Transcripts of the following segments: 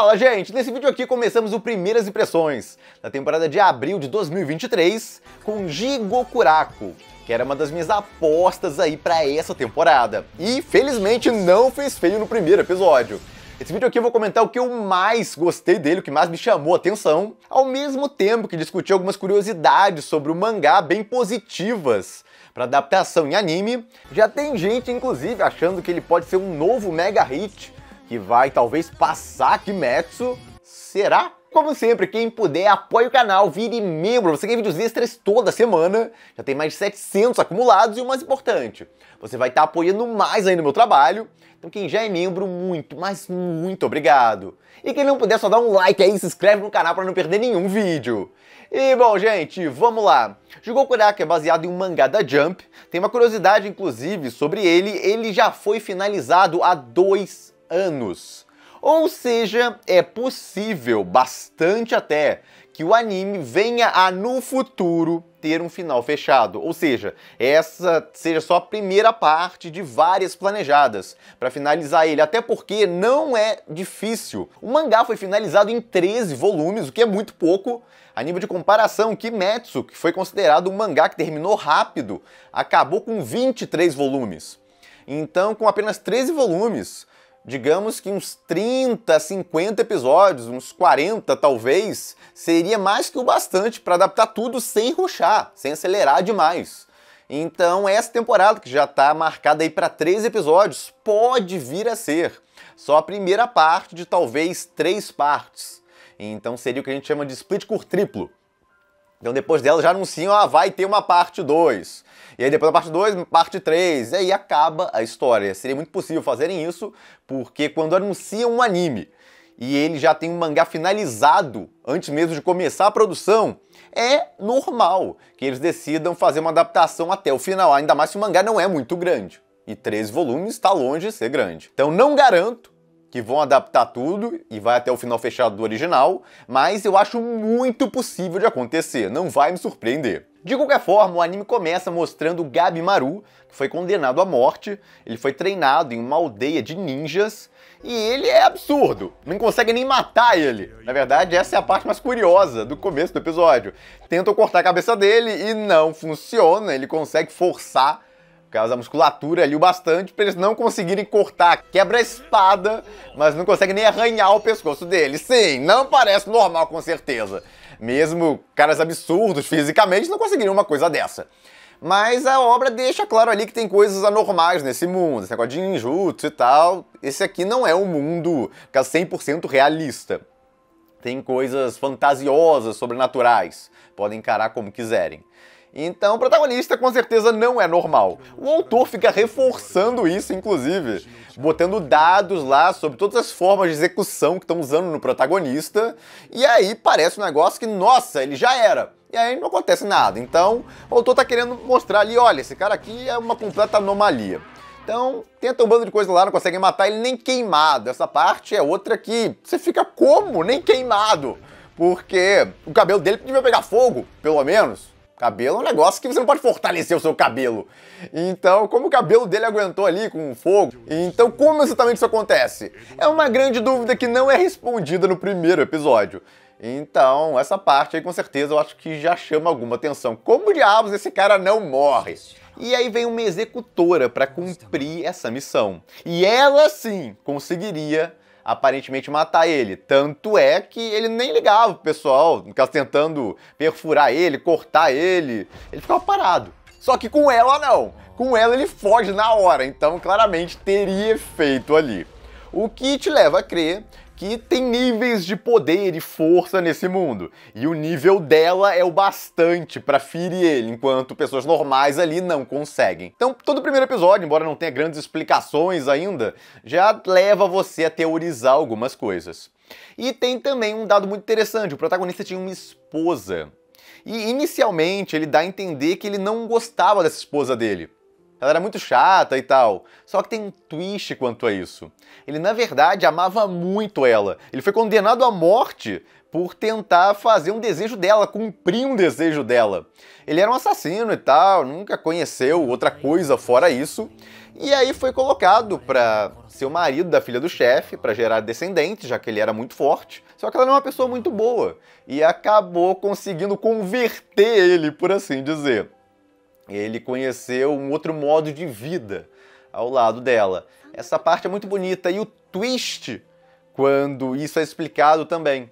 Fala, gente! Nesse vídeo aqui começamos o Primeiras Impressões, da temporada de abril de 2023, com Jigokuraku, que era uma das minhas apostas aí para essa temporada. E, felizmente, não fez feio no primeiro episódio. Esse vídeo aqui eu vou comentar o que eu mais gostei dele, o que mais me chamou a atenção, ao mesmo tempo que discutir algumas curiosidades sobre o mangá bem positivas para adaptação em anime. Já tem gente, inclusive, achando que ele pode ser um novo mega hit que vai talvez passar Kimetsu. Será? Como sempre, quem puder, apoie o canal, vire membro. Você ganha vídeos extras toda semana, já tem mais de 700 acumulados e o mais importante, você vai estar tá apoiando mais ainda o meu trabalho. Então quem já é membro, muito, mas muito obrigado. E quem não puder, só dá um like aí e se inscreve no canal para não perder nenhum vídeo. E bom, gente, vamos lá. Jugou Kuraka é baseado em um mangá da Jump. Tem uma curiosidade, inclusive, sobre ele. Ele já foi finalizado há dois anos. Ou seja, é possível, bastante até, que o anime venha a no futuro ter um final fechado. Ou seja, essa seja só a primeira parte de várias planejadas para finalizar ele, até porque não é difícil. O mangá foi finalizado em 13 volumes, o que é muito pouco. A nível de comparação, Kimetsu, que foi considerado um mangá que terminou rápido, acabou com 23 volumes. Então, com apenas 13 volumes, digamos que uns 30, 50 episódios, uns 40 talvez, seria mais que o bastante para adaptar tudo sem ruxar, sem acelerar demais. Então, essa temporada, que já está marcada aí para três episódios, pode vir a ser só a primeira parte de talvez três partes. Então, seria o que a gente chama de split triplo. Então depois dela já anunciam, ah, vai ter uma parte 2. E aí depois da parte 2, parte 3, e aí acaba a história. Seria muito possível fazerem isso, porque quando anunciam um anime e ele já tem um mangá finalizado antes mesmo de começar a produção, é normal que eles decidam fazer uma adaptação até o final, ainda mais se o mangá não é muito grande. E 13 volumes está longe de ser grande. Então não garanto que vão adaptar tudo e vai até o final fechado do original, mas eu acho muito possível de acontecer, não vai me surpreender. De qualquer forma, o anime começa mostrando Gabi Maru, que foi condenado à morte, ele foi treinado em uma aldeia de ninjas e ele é absurdo, não consegue nem matar ele. Na verdade, essa é a parte mais curiosa do começo do episódio. Tentam cortar a cabeça dele e não funciona, ele consegue forçar causa da musculatura ali o bastante para eles não conseguirem cortar. Quebra a espada, mas não consegue nem arranhar o pescoço dele. Sim, não parece normal com certeza. Mesmo caras absurdos fisicamente não conseguiriam uma coisa dessa. Mas a obra deixa claro ali que tem coisas anormais nesse mundo, esse negócio de injusto e tal. Esse aqui não é um mundo 100% realista. Tem coisas fantasiosas, sobrenaturais. Podem encarar como quiserem. Então o protagonista com certeza não é normal. O autor fica reforçando isso, inclusive, botando dados lá sobre todas as formas de execução que estão usando no protagonista, e aí parece um negócio que, nossa, ele já era. E aí não acontece nada. Então o autor está querendo mostrar ali, olha, esse cara aqui é uma completa anomalia. Então, tenta um bando de coisa lá, não conseguem matar ele nem queimado. Essa parte é outra que você fica como? Nem queimado. Porque o cabelo dele devia pegar fogo, pelo menos. Cabelo é um negócio que você não pode fortalecer o seu cabelo. Então, como o cabelo dele aguentou ali com o fogo? Então, como exatamente isso acontece? É uma grande dúvida que não é respondida no primeiro episódio. Então, essa parte aí com certeza eu acho que já chama alguma atenção. Como diabos esse cara não morre? E aí vem uma executora para cumprir essa missão. E ela sim conseguiria aparentemente matar ele. Tanto é que ele nem ligava pro pessoal, ficava tentando perfurar ele, cortar ele. Ele ficava parado. Só que com ela não. Com ela ele foge na hora, então claramente teria efeito ali. O que te leva a crer que tem níveis de poder e força nesse mundo. E o nível dela é o bastante para ferir ele, enquanto pessoas normais ali não conseguem. Então, todo o primeiro episódio, embora não tenha grandes explicações ainda, já leva você a teorizar algumas coisas. E tem também um dado muito interessante: o protagonista tinha uma esposa. E inicialmente ele dá a entender que ele não gostava dessa esposa dele. Ela era muito chata e tal. Só que tem um twist quanto a isso. Ele, na verdade, amava muito ela. Ele foi condenado à morte por tentar fazer um desejo dela, cumprir um desejo dela. Ele era um assassino e tal, nunca conheceu outra coisa fora isso. E aí foi colocado para ser o marido da filha do chefe, para gerar descendentes, já que ele era muito forte. Só que ela era é uma pessoa muito boa e acabou conseguindo converter ele, por assim dizer ele conheceu um outro modo de vida ao lado dela. Essa parte é muito bonita e o twist quando isso é explicado também.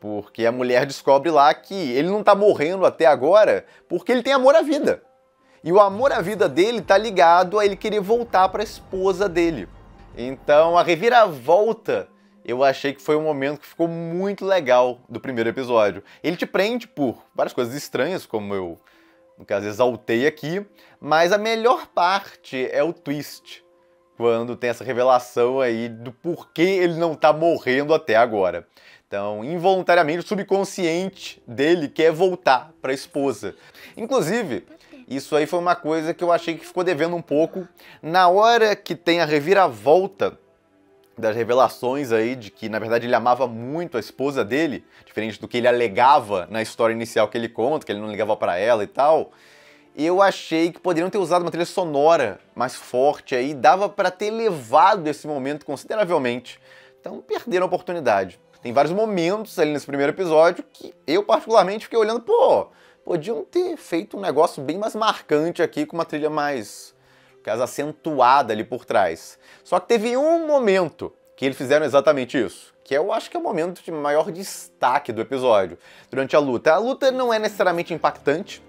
Porque a mulher descobre lá que ele não está morrendo até agora porque ele tem amor à vida. E o amor à vida dele está ligado a ele querer voltar para a esposa dele. Então a reviravolta eu achei que foi um momento que ficou muito legal do primeiro episódio. Ele te prende por várias coisas estranhas, como eu no caso exaltei aqui, mas a melhor parte é o twist, quando tem essa revelação aí do porquê ele não tá morrendo até agora. Então, involuntariamente, o subconsciente dele quer voltar para a esposa. Inclusive, isso aí foi uma coisa que eu achei que ficou devendo um pouco na hora que tem a reviravolta das revelações aí de que, na verdade, ele amava muito a esposa dele, diferente do que ele alegava na história inicial que ele conta, que ele não ligava para ela e tal. Eu achei que poderiam ter usado uma trilha sonora mais forte aí, dava para ter levado esse momento consideravelmente. Então perderam a oportunidade. Tem vários momentos ali nesse primeiro episódio que eu particularmente fiquei olhando, pô, podiam ter feito um negócio bem mais marcante aqui com uma trilha mais casa acentuada ali por trás. Só que teve um momento que eles fizeram exatamente isso, que eu acho que é o momento de maior destaque do episódio, durante a luta. A luta não é necessariamente impactante,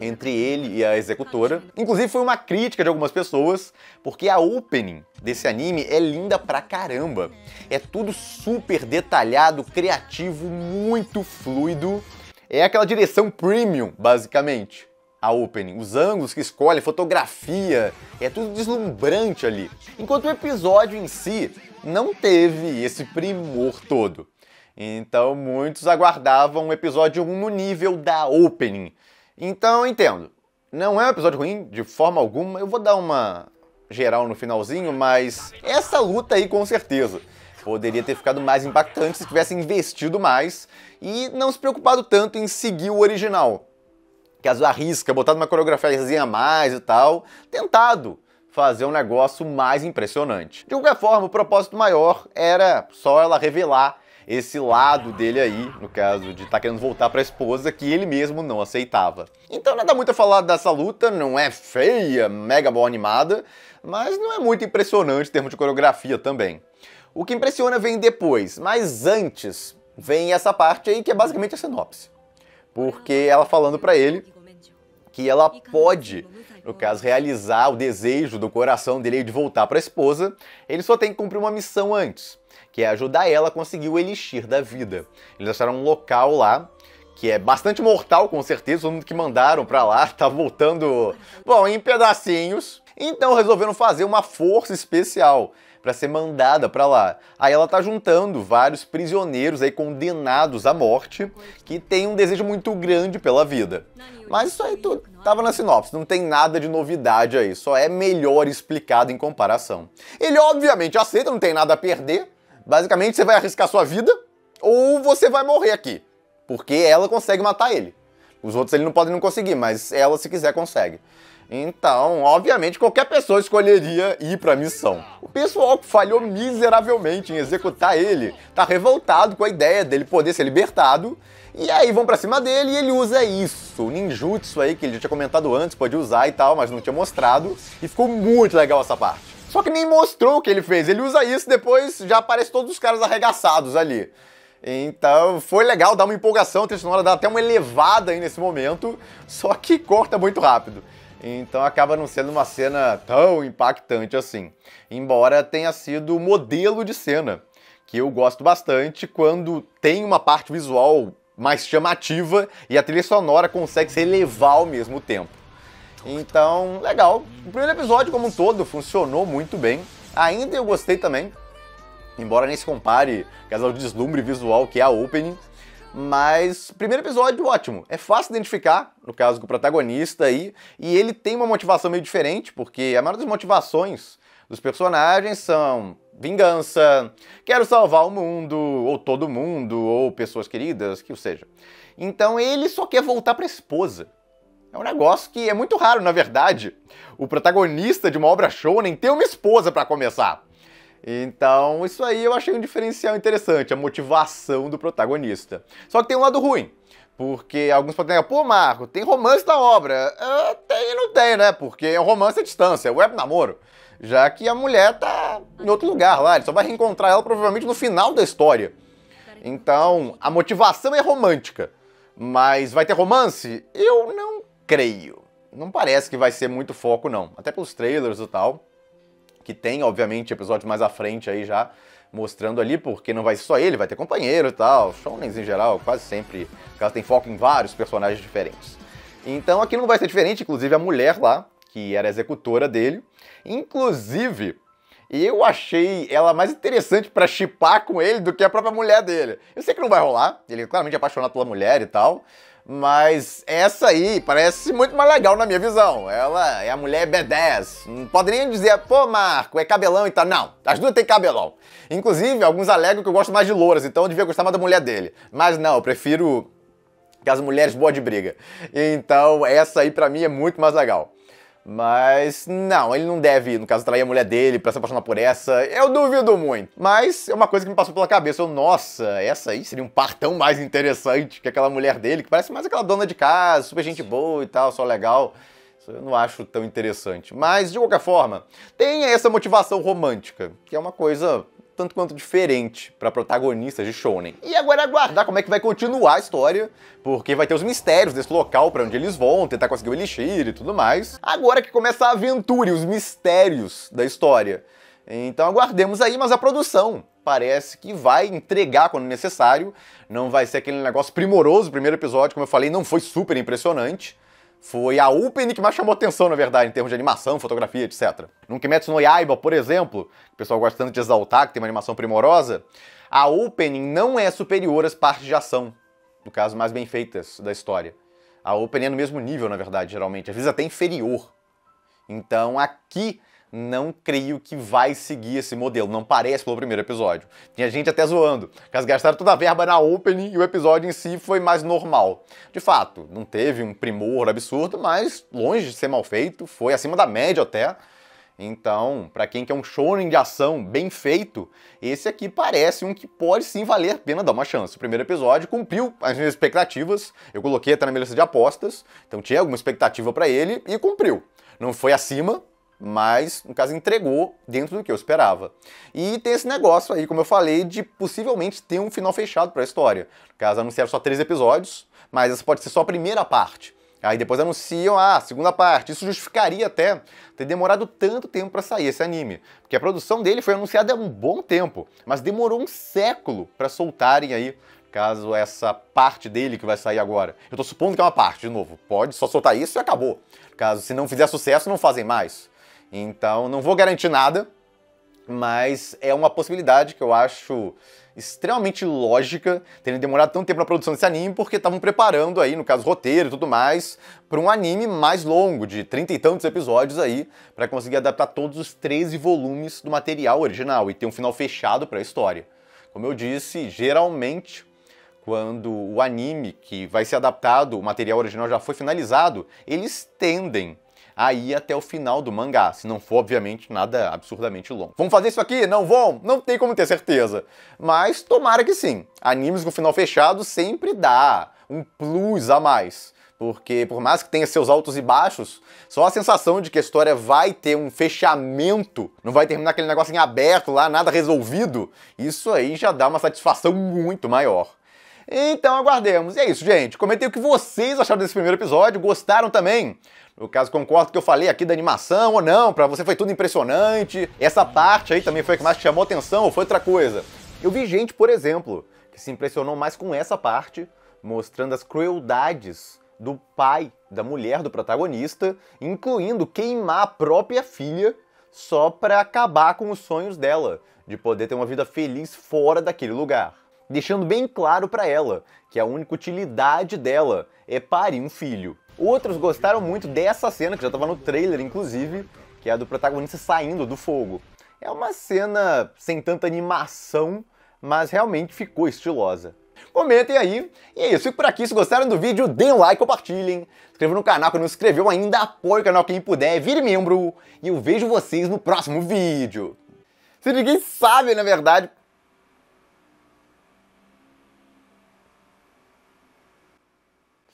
entre ele e a executora. Inclusive foi uma crítica de algumas pessoas, porque a opening desse anime é linda pra caramba. É tudo super detalhado, criativo, muito fluido. É aquela direção premium, basicamente a opening, os ângulos que escolhe, fotografia, é tudo deslumbrante ali. Enquanto o episódio em si não teve esse primor todo. Então muitos aguardavam o um episódio 1 no nível da opening. Então entendo, não é um episódio ruim de forma alguma, eu vou dar uma geral no finalzinho, mas essa luta aí com certeza poderia ter ficado mais impactante se tivesse investido mais e não se preocupado tanto em seguir o original que arrisca, botado uma coreografiazinha a mais e tal, tentado fazer um negócio mais impressionante. De qualquer forma, o propósito maior era só ela revelar esse lado dele aí, no caso de estar tá querendo voltar para a esposa, que ele mesmo não aceitava. Então nada muito a falar dessa luta, não é feia, mega boa animada, mas não é muito impressionante em termos de coreografia também. O que impressiona vem depois, mas antes vem essa parte aí que é basicamente a sinopse. Porque ela falando para ele que ela pode, no caso, realizar o desejo do coração dele de voltar para a esposa, ele só tem que cumprir uma missão antes, que é ajudar ela a conseguir o elixir da vida. Eles acharam um local lá que é bastante mortal, com certeza, todo mundo que mandaram para lá tá voltando, bom, em pedacinhos. Então resolveram fazer uma força especial para ser mandada para lá. Aí ela tá juntando vários prisioneiros aí condenados à morte que tem um desejo muito grande pela vida. Mas isso aí tudo tava na sinopse, não tem nada de novidade aí, só é melhor explicado em comparação. Ele obviamente aceita, não tem nada a perder. Basicamente, você vai arriscar sua vida ou você vai morrer aqui, porque ela consegue matar ele. Os outros ele não pode não conseguir, mas ela se quiser consegue. Então, obviamente, qualquer pessoa escolheria ir para a missão. O pessoal que falhou miseravelmente em executar ele tá revoltado com a ideia dele poder ser libertado. E aí vão para cima dele e ele usa isso, o ninjutsu aí que ele já tinha comentado antes, pode usar e tal, mas não tinha mostrado. E ficou muito legal essa parte. Só que nem mostrou o que ele fez. Ele usa isso e depois já aparece todos os caras arregaçados ali. Então foi legal, dá uma empolgação, a sonora dá até uma elevada aí nesse momento, só que corta muito rápido. Então acaba não sendo uma cena tão impactante assim. Embora tenha sido o modelo de cena, que eu gosto bastante quando tem uma parte visual mais chamativa e a trilha sonora consegue se elevar ao mesmo tempo. Então, legal. O primeiro episódio, como um todo, funcionou muito bem. Ainda eu gostei também, embora nem se compare, caso ao deslumbre visual que é a opening. Mas, primeiro episódio, ótimo. É fácil identificar, no caso do protagonista aí, e ele tem uma motivação meio diferente, porque a maioria das motivações dos personagens são vingança, quero salvar o mundo, ou todo mundo, ou pessoas queridas, que o seja. Então ele só quer voltar para a esposa. É um negócio que é muito raro, na verdade. O protagonista de uma obra show nem tem uma esposa para começar. Então, isso aí eu achei um diferencial interessante, a motivação do protagonista. Só que tem um lado ruim, porque alguns podem dizer, pô, Marco, tem romance na obra. Uh, tem e não tem, né? Porque é um romance à distância, é web namoro. Já que a mulher tá em outro lugar lá, ele só vai reencontrar ela provavelmente no final da história. Então, a motivação é romântica. Mas vai ter romance? Eu não creio. Não parece que vai ser muito foco, não. Até pelos trailers e tal que tem, obviamente, episódio mais à frente aí já mostrando ali, porque não vai ser só ele, vai ter companheiro e tal, shonens em geral, quase sempre, ela tem foco em vários personagens diferentes. Então aqui não vai ser diferente, inclusive a mulher lá, que era executora dele, inclusive eu achei ela mais interessante para chipar com ele do que a própria mulher dele. Eu sei que não vai rolar, ele é claramente apaixonado pela mulher e tal, mas essa aí parece muito mais legal na minha visão. Ela é a mulher B10. Não poderiam dizer, pô, Marco, é cabelão e tal. Não, as duas têm cabelão. Inclusive, alguns alegam que eu gosto mais de louras, então eu devia gostar mais da mulher dele. Mas não, eu prefiro que as mulheres boas de briga. Então, essa aí pra mim é muito mais legal. Mas não, ele não deve, no caso, trair a mulher dele para se apaixonar por essa. Eu duvido muito. Mas é uma coisa que me passou pela cabeça. Eu, nossa, essa aí seria um par tão mais interessante que aquela mulher dele, que parece mais aquela dona de casa, super gente boa e tal, só legal. Isso eu não acho tão interessante. Mas, de qualquer forma, tenha essa motivação romântica, que é uma coisa tanto quanto diferente para protagonistas de shounen. E agora é aguardar como é que vai continuar a história, porque vai ter os mistérios desse local para onde eles vão, tentar conseguir o elixir e tudo mais. Agora que começa a aventura e os mistérios da história. Então aguardemos aí, mas a produção parece que vai entregar quando necessário. Não vai ser aquele negócio primoroso, primeiro episódio, como eu falei, não foi super impressionante, foi a opening que mais chamou atenção, na verdade, em termos de animação, fotografia, etc. No Kimetsu no Yaiba, por exemplo, o pessoal gosta tanto de exaltar, que tem uma animação primorosa, a opening não é superior às partes de ação, no caso, mais bem feitas da história. A opening é no mesmo nível, na verdade, geralmente, às vezes até inferior. Então aqui não creio que vai seguir esse modelo. Não parece pelo primeiro episódio. Tinha gente até zoando, que elas gastaram toda a verba na opening e o episódio em si foi mais normal. De fato, não teve um primor absurdo, mas longe de ser mal feito, foi acima da média até. Então, para quem quer um shonen de ação bem feito, esse aqui parece um que pode sim valer a pena dar uma chance. O primeiro episódio cumpriu as minhas expectativas, eu coloquei até na minha lista de apostas, então tinha alguma expectativa para ele e cumpriu. Não foi acima, mas no caso entregou dentro do que eu esperava. E tem esse negócio aí, como eu falei, de possivelmente ter um final fechado para a história. No caso, anunciaram só três episódios, mas essa pode ser só a primeira parte. Aí depois anunciam a ah, segunda parte. Isso justificaria até ter demorado tanto tempo para sair esse anime, porque a produção dele foi anunciada há um bom tempo, mas demorou um século para soltarem aí caso essa parte dele que vai sair agora. Eu tô supondo que é uma parte, de novo. Pode só soltar isso e acabou. Caso se não fizer sucesso, não fazem mais. Então, não vou garantir nada, mas é uma possibilidade que eu acho extremamente lógica terem demorado tanto tempo na produção desse anime, porque estavam preparando aí, no caso, roteiro e tudo mais, para um anime mais longo, de trinta e tantos episódios aí, para conseguir adaptar todos os 13 volumes do material original e ter um final fechado para a história. Como eu disse, geralmente quando o anime que vai ser adaptado, o material original já foi finalizado, eles tendem aí até o final do mangá, se não for, obviamente, nada absurdamente longo. Vão fazer isso aqui? Não vão? Não tem como ter certeza. Mas tomara que sim. Animes com final fechado sempre dá um plus a mais. Porque, por mais que tenha seus altos e baixos, só a sensação de que a história vai ter um fechamento, não vai terminar aquele negócio em aberto lá, nada resolvido, isso aí já dá uma satisfação muito maior. Então aguardemos. E é isso, gente. Comentei o que vocês acharam desse primeiro episódio, gostaram também? No caso, concordo que eu falei aqui da animação ou não, para você foi tudo impressionante. Essa parte aí também foi a que mais te chamou atenção ou foi outra coisa? Eu vi gente, por exemplo, que se impressionou mais com essa parte, mostrando as crueldades do pai da mulher do protagonista, incluindo queimar a própria filha só para acabar com os sonhos dela, de poder ter uma vida feliz fora daquele lugar deixando bem claro para ela que a única utilidade dela é parir um filho. Outros gostaram muito dessa cena, que já estava no trailer inclusive, que é a do protagonista saindo do fogo. É uma cena sem tanta animação, mas realmente ficou estilosa. Comentem aí. E é isso, fico por aqui. Se gostaram do vídeo, deem um like, compartilhem. Inscrevam no canal que não se inscreveu ainda, apoie o canal quem puder, vire membro. E eu vejo vocês no próximo vídeo. Se ninguém sabe, na verdade,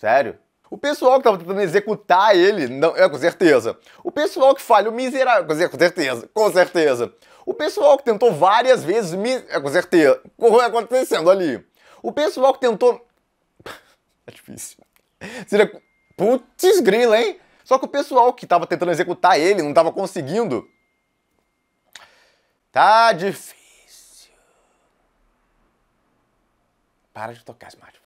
Sério? O pessoal que tava tentando executar ele, não, é com certeza. O pessoal que falhou miserável, com certeza, com certeza. O pessoal que tentou várias vezes, é com certeza, tá acontecendo ali. O pessoal que tentou... é difícil. Seria... Putz grila, hein? Só que o pessoal que tava tentando executar ele, não tava conseguindo. Tá difícil. Para de tocar, smartphone.